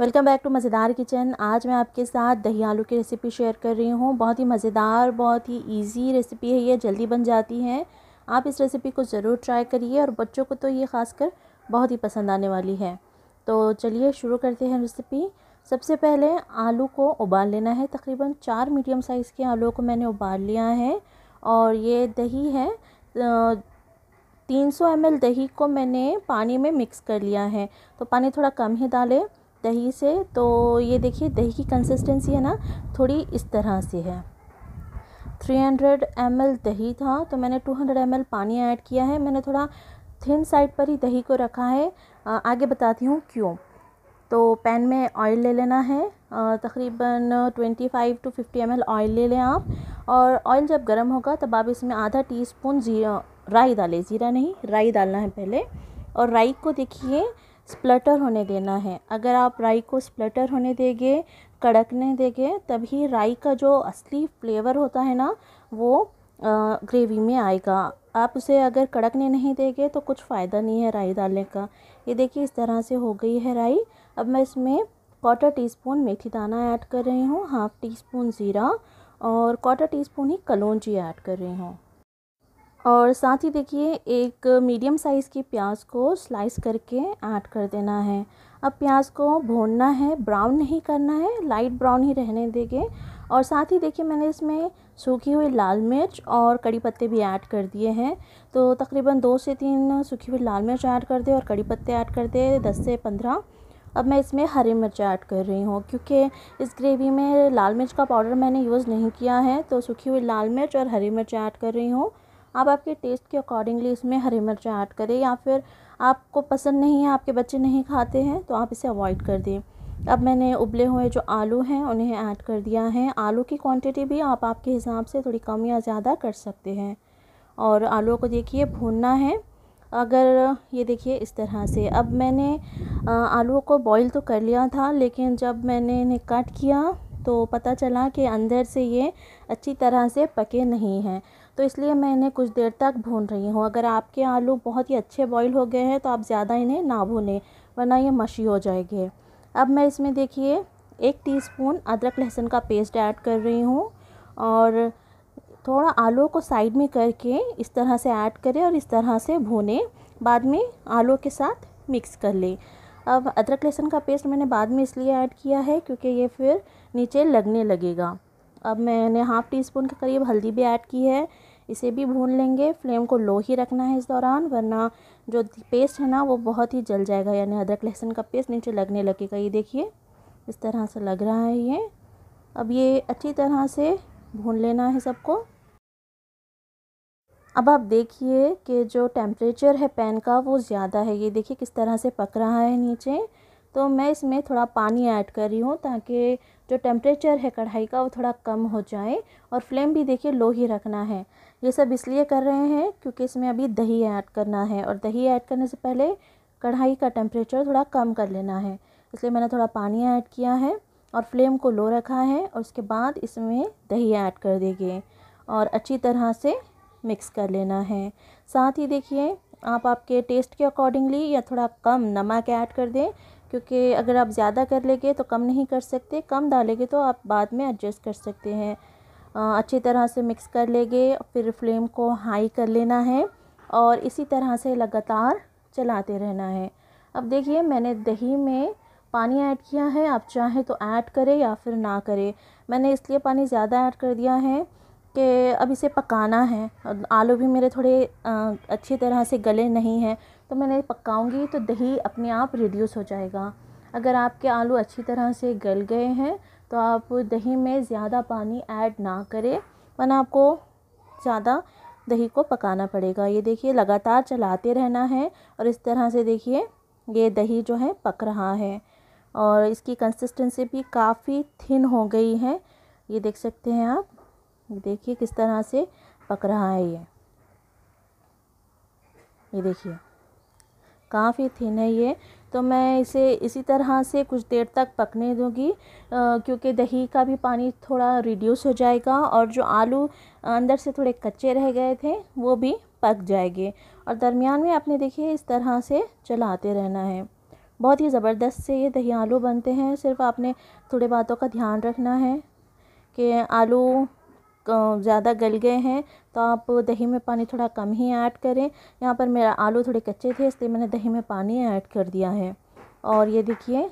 welcome back to Mazedaar kitchen आज मैं आपके साथ दही आलू की रेसिपी शेयर कर रही हूँ बहुत ही मज़ेदार बहुत ही इजी रेसिपी है ये जल्दी बन जाती है आप इस रेसिपी को ज़रूर ट्राई करिए और बच्चों को तो ये खासकर बहुत ही पसंद आने वाली है तो चलिए शुरू करते हैं रेसिपी सबसे पहले आलू को उबाल लेना है तकरीबन चार मीडियम साइज़ के आलू को मैंने उबाल लिया है और ये दही है तो तीन सौ एम दही को मैंने पानी में मिक्स कर लिया है तो पानी थोड़ा कम ही डालें दही से तो ये देखिए दही की कंसिस्टेंसी है ना थोड़ी इस तरह से है 300 एम दही था तो मैंने 200 एम पानी ऐड किया है मैंने थोड़ा थिन साइड पर ही दही को रखा है आ, आगे बताती हूँ क्यों तो पैन में ऑयल ले लेना है तकरीबन 25 टू 50 एम ऑयल ले लें आप और ऑयल जब गर्म होगा तब आप इसमें आधा टीस्पून जीरा राई डालें ज़ीरा नहीं राई डालना है पहले और राई को देखिए स्प्लटर होने देना है अगर आप राई को स्प्लटर होने देंगे कड़कने देंगे तभी राई का जो असली फ्लेवर होता है ना वो ग्रेवी में आएगा आप उसे अगर कड़कने नहीं देंगे तो कुछ फ़ायदा नहीं है राई डालने का ये देखिए इस तरह से हो गई है राई अब मैं इसमें क्वार्टर टी स्पून मेथी दाना ऐड कर रही हूँ हाफ़ टी स्पून ज़ीरा और क्वार्टर टी स्पून ही कलौजी ऐड कर रही हूँ और साथ ही देखिए एक मीडियम साइज़ की प्याज को स्लाइस करके ऐड कर देना है अब प्याज को भूनना है ब्राउन नहीं करना है लाइट ब्राउन ही रहने देंगे और साथ ही देखिए मैंने इसमें सूखी हुई लाल मिर्च और कड़ी पत्ते भी ऐड कर दिए हैं तो तकरीबन दो से तीन सूखी हुई लाल मिर्च ऐड कर दे और कड़ी पत्ते ऐड कर दे दस से पंद्रह अब मैं इसमें हरी मिर्च ऐड कर रही हूँ क्योंकि इस ग्रेवी में लाल मिर्च का पाउडर मैंने यूज़ नहीं किया है तो सूखी हुई लाल मिर्च और हरी मिर्च ऐड कर रही हूँ आप आपके टेस्ट के अकॉर्डिंगली इसमें हरी मिर्च ऐड करें या फिर आपको पसंद नहीं है आपके बच्चे नहीं खाते हैं तो आप इसे अवॉइड कर दें अब मैंने उबले हुए जो आलू हैं उन्हें ऐड कर दिया है आलू की क्वांटिटी भी आप आपके हिसाब से थोड़ी कम या ज़्यादा कर सकते हैं और आलू को देखिए भूनना है अगर ये देखिए इस तरह से अब मैंने आलू को बॉईल तो कर लिया था लेकिन जब मैंने इन्हें कट किया तो पता चला कि अंदर से ये अच्छी तरह से पके नहीं हैं तो इसलिए मैं इन्हें कुछ देर तक भून रही हूँ अगर आपके आलू बहुत ही अच्छे बॉईल हो गए हैं तो आप ज़्यादा इन्हें ना भूनें वरना ये मशी हो जाएंगे अब मैं इसमें देखिए एक टीस्पून अदरक लहसुन का पेस्ट ऐड कर रही हूँ और थोड़ा आलू को साइड में करके इस तरह से ऐड करें और इस तरह से भूनें बाद में आलू के साथ मिक्स कर लें अब अदरक लहसुन का पेस्ट मैंने बाद में इसलिए ऐड किया है क्योंकि ये फिर नीचे लगने लगेगा अब मैंने हाफ़ टी स्पून के करीब हल्दी भी ऐड की है इसे भी भून लेंगे फ्लेम को लो ही रखना है इस दौरान वरना जो पेस्ट है ना वो बहुत ही जल जाएगा यानी अदरक लहसुन का पेस्ट नीचे लगने लगेगा ये देखिए इस तरह से लग रहा है ये अब ये अच्छी तरह से भून लेना है सबको अब आप देखिए कि जो टेम्परेचर है पैन का वो ज़्यादा है ये देखिए किस तरह से पक रहा है नीचे तो मैं इसमें थोड़ा पानी ऐड कर रही हूँ ताकि जो टेम्परेचर है कढ़ाई का वो थोड़ा कम हो जाए और फ्लेम भी देखिए लो ही रखना है ये सब इसलिए कर रहे हैं क्योंकि इसमें अभी दही ऐड करना है और दही ऐड करने से पहले कढ़ाई का टेम्परेचर थोड़ा कम कर लेना है इसलिए मैंने थोड़ा पानी ऐड किया है और फ्लेम को लो रखा है और उसके बाद इसमें दही ऐड कर देंगे और अच्छी तरह से मिक्स कर लेना है साथ ही देखिए आप आपके टेस्ट के अकॉर्डिंगली या थोड़ा कम नमक ऐड कर दें क्योंकि अगर आप ज़्यादा कर लेंगे तो कम नहीं कर सकते कम डालेंगे तो आप बाद में एडजस्ट कर सकते हैं अच्छी तरह से मिक्स कर लेंगे फिर फ्लेम को हाई कर लेना है और इसी तरह से लगातार चलाते रहना है अब देखिए मैंने दही में पानी ऐड किया है आप चाहें तो ऐड करें या फिर ना करें मैंने इसलिए पानी ज़्यादा ऐड कर दिया है कि अब इसे पकाना है आलू भी मेरे थोड़े अच्छी तरह से गले नहीं हैं तो मैंने पकाऊंगी तो दही अपने आप रिड्यूस हो जाएगा अगर आपके आलू अच्छी तरह से गल गए हैं तो आप दही में ज़्यादा पानी ऐड ना करें वरना आपको ज़्यादा दही को पकाना पड़ेगा ये देखिए लगातार चलाते रहना है और इस तरह से देखिए ये दही जो है पक रहा है और इसकी कंसिस्टेंसी भी काफ़ी थिन हो गई है ये देख सकते हैं आप देखिए किस तरह से पक रहा है ये ये देखिए काफ़ी थिन है ये तो मैं इसे इसी तरह से कुछ देर तक पकने दूंगी क्योंकि दही का भी पानी थोड़ा रिड्यूस हो जाएगा और जो आलू अंदर से थोड़े कच्चे रह गए थे वो भी पक जाएंगे और दरमियान में आपने देखिए इस तरह से चलाते रहना है बहुत ही ज़बरदस्त से ये दही आलू बनते हैं सिर्फ आपने थोड़े बातों का ध्यान रखना है कि आलू ज़्यादा गल गए हैं तो आप दही में पानी थोड़ा कम ही ऐड करें यहाँ पर मेरा आलू थोड़े कच्चे थे इसलिए मैंने दही में पानी ऐड कर दिया है और ये देखिए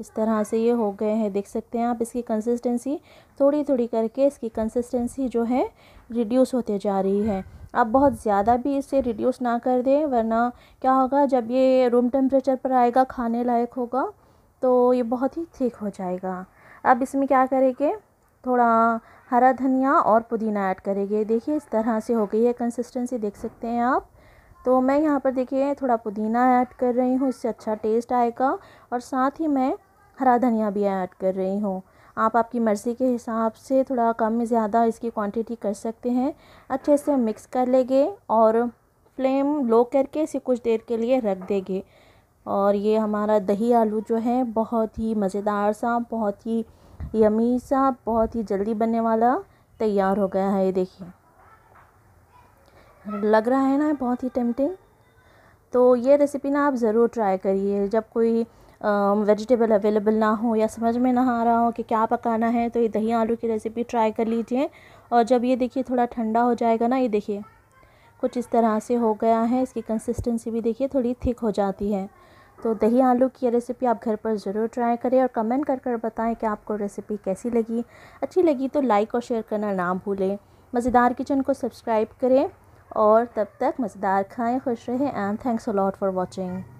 इस तरह से ये हो गए हैं देख सकते हैं आप इसकी कंसिस्टेंसी थोड़ी थोड़ी करके इसकी कंसिस्टेंसी जो है रिड्यूस होते जा रही है आप बहुत ज़्यादा भी इसे रिड्यूस ना कर दें वरना क्या होगा जब ये रूम टेम्परेचर पर आएगा खाने लायक होगा तो ये बहुत ही ठीक हो जाएगा अब इसमें क्या करेंगे थोड़ा हरा धनिया और पुदीना ऐड करेंगे देखिए इस तरह से हो गई है कंसिस्टेंसी देख सकते हैं आप तो मैं यहाँ पर देखिए थोड़ा पुदीना ऐड कर रही हूँ इससे अच्छा टेस्ट आएगा और साथ ही मैं हरा धनिया भी ऐड कर रही हूँ आप आपकी मर्ज़ी के हिसाब से थोड़ा कम ज़्यादा इसकी क्वांटिटी कर सकते हैं अच्छे से मिक्स कर लेंगे और फ्लेम लो करके इसे कुछ देर के लिए रख देंगे और ये हमारा दही आलू जो है बहुत ही मज़ेदार सा बहुत ही यमी सा बहुत ही जल्दी बनने वाला तैयार हो गया है ये देखिए लग रहा है ना बहुत ही टेम्पटिंग तो ये रेसिपी ना आप ज़रूर ट्राई करिए जब कोई वेजिटेबल अवेलेबल ना हो या समझ में ना आ रहा हो कि क्या पकाना है तो ये दही आलू की रेसिपी ट्राई कर लीजिए और जब ये देखिए थोड़ा ठंडा हो जाएगा ना ये देखिए कुछ इस तरह से हो गया है इसकी कंसिस्टेंसी भी देखिए थोड़ी थिक हो जाती है तो दही आलू की रेसिपी आप घर पर ज़रूर ट्राई करें और कमेंट कर कर बताएँ कि आपको रेसिपी कैसी लगी अच्छी लगी तो लाइक और शेयर करना ना भूलें मज़ेदार किचन को सब्सक्राइब करें और तब तक मज़ेदार खाएं खुश रहें and thanks a lot for watching